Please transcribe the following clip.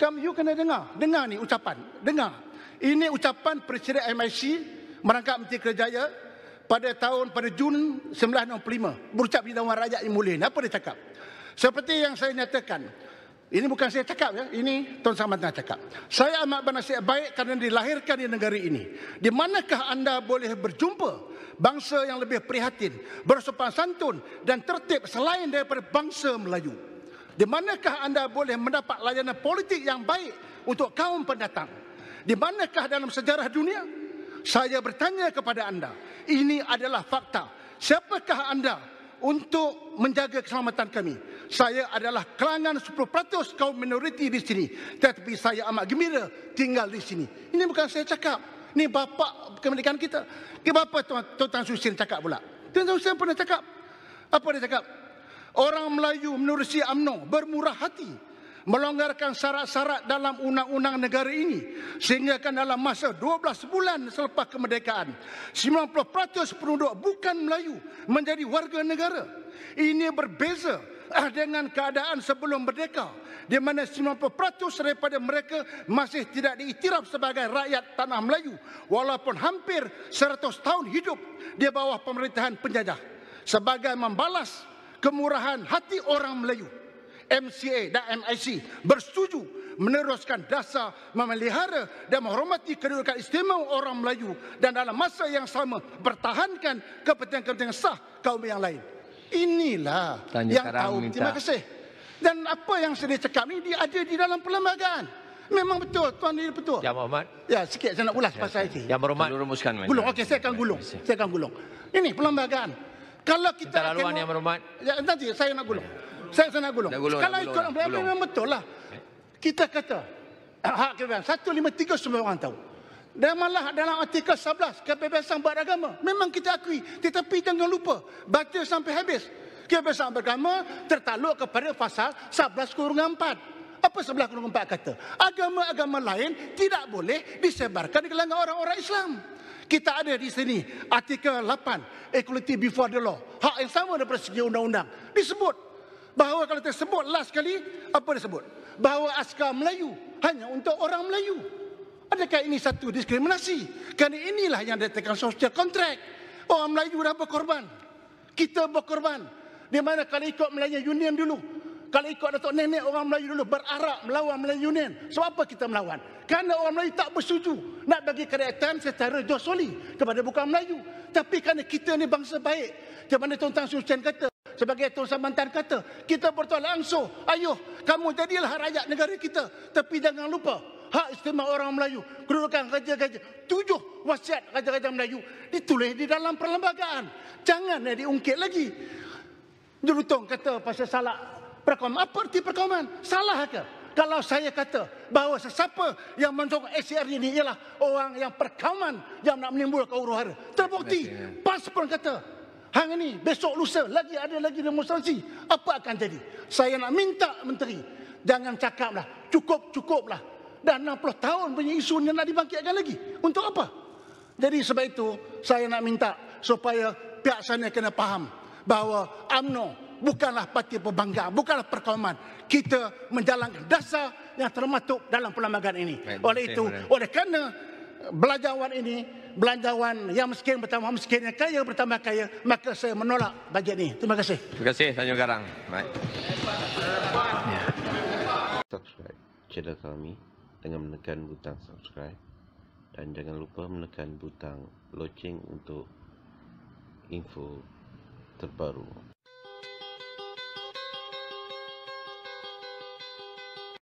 kamu you kena dengar. Dengar ni ucapan. Dengar. Ini ucapan Presiden MIC merangkap Menteri Kerajaan pada tahun pada Jun 1965. Berucap di Dewan Rakyat yang mulia Apa dia cakap? Seperti yang saya nyatakan. Ini bukan saya cakap ya. Ini Tuan Samad nak cakap. Saya amat bernasib baik kerana dilahirkan di negeri ini. Di manakah anda boleh berjumpa bangsa yang lebih prihatin, bersopan santun dan tertib selain daripada bangsa Melayu? Di manakah anda boleh mendapat layanan politik yang baik untuk kaum pendatang? Di manakah dalam sejarah dunia? Saya bertanya kepada anda, ini adalah fakta. Siapakah anda untuk menjaga keselamatan kami? Saya adalah kelangan 10% kaum minoriti di sini. Tetapi saya amat gembira tinggal di sini. Ini bukan saya cakap. Ini bapa kemerdekaan kita. Bapa Tuan, Tuan Susin cakap pula? Tuan Susin pernah cakap. Apa dia cakap? Orang Melayu menerusi UMNO bermurah hati melonggarkan syarat-syarat dalam undang-undang negara ini sehingga kan dalam masa 12 bulan selepas kemerdekaan 90% penduduk bukan Melayu menjadi warga negara. Ini berbeza dengan keadaan sebelum merdeka di mana 90% daripada mereka masih tidak diiktiraf sebagai rakyat tanah Melayu walaupun hampir 100 tahun hidup di bawah pemerintahan penjajah sebagai membalas kemurahan hati orang Melayu. MCA dan MIC bersetuju meneruskan dasar memelihara dan menghormati kedudukan istimewa orang Melayu dan dalam masa yang sama pertahankan kepentingan-kepentingan sah kaum yang lain. Inilah Tanya yang tahu. Minta. Terima kasih. Dan apa yang saya cakap ini dia ada di dalam perlembagaan. Memang betul, Tuan ini betul. Yang berhormat. Ya, sikit saya nak ulas ya, pasal ya. ini. Yang berhormat. Gulung, okey, saya akan gulung. Saya akan gulung. Ini perlembagaan kalau kita Tentang laluan yang berhormat. Ya, nanti saya nak gulung. Saya, saya nak gulung. gulung kalau ikut orang berhormat memang betul lah. Kita kata hak kebebasan. Satu lima tiga semua orang tahu. Dan malah dalam artikel 11 kebebasan beragama. Memang kita akui. Tetapi jangan lupa. Baca sampai habis. Kebebasan beragama tertaluk kepada pasal 11 kurungan empat. Apa sebelah kurung empat kata? Agama-agama lain tidak boleh disebarkan di kalangan orang-orang Islam. Kita ada di sini artikel 8 equality before the law. Hak yang sama daripada segi undang-undang. Disebut bahawa kalau tersebut last kali apa disebut? Bahawa askar Melayu hanya untuk orang Melayu. Adakah ini satu diskriminasi? Kerana inilah yang ditekan social contract. Orang Melayu dah berkorban. Kita berkorban. Di mana kalau ikut Melayu Union dulu, kalau ikut Datuk Nenek orang Melayu dulu berarak melawan Melayu Union. so apa kita melawan? Kerana orang Melayu tak bersetuju nak bagi kerajaan secara josoli kepada bukan Melayu. Tapi kerana kita ni bangsa baik. Di mana Tuan Tang Sun kata, sebagai Tuan Samantan kata, kita bertolak langsung. Ayuh, kamu jadilah rakyat negara kita. Tapi jangan lupa, hak istimewa orang Melayu. Kedudukan raja-raja. Tujuh wasiat raja-raja Melayu ditulis di dalam perlembagaan. Jangan diungkit lagi. Jurutong kata pasal salah perkawaman. Apa arti perkawaman? Salah ke? Kalau saya kata bahawa sesiapa yang menjong ACR ini ialah orang yang perkawaman yang nak menimbulkan huru hara. Terbukti. PAS pun kata. Hang ini besok lusa lagi ada lagi demonstrasi. Apa akan jadi? Saya nak minta menteri. Jangan cakaplah. Cukup-cukuplah. Dah 60 tahun punya isu ni nak dibangkitkan lagi. Untuk apa? Jadi sebab itu saya nak minta supaya pihak sana kena faham bahawa AMNO bukanlah parti pembangga, bukanlah perkauman. Kita menjalankan dasar yang termatuk dalam perlembagaan ini. Baik, oleh itu, baik. oleh kerana belanjawan ini, belanjawan yang miskin bertambah miskin, yang kaya bertambah kaya, maka saya menolak bajet ini. Terima kasih. Terima kasih, Tanjung Garang. Ya. Subscribe channel kami dengan menekan butang subscribe. Dan jangan lupa menekan butang loceng untuk info terbaru.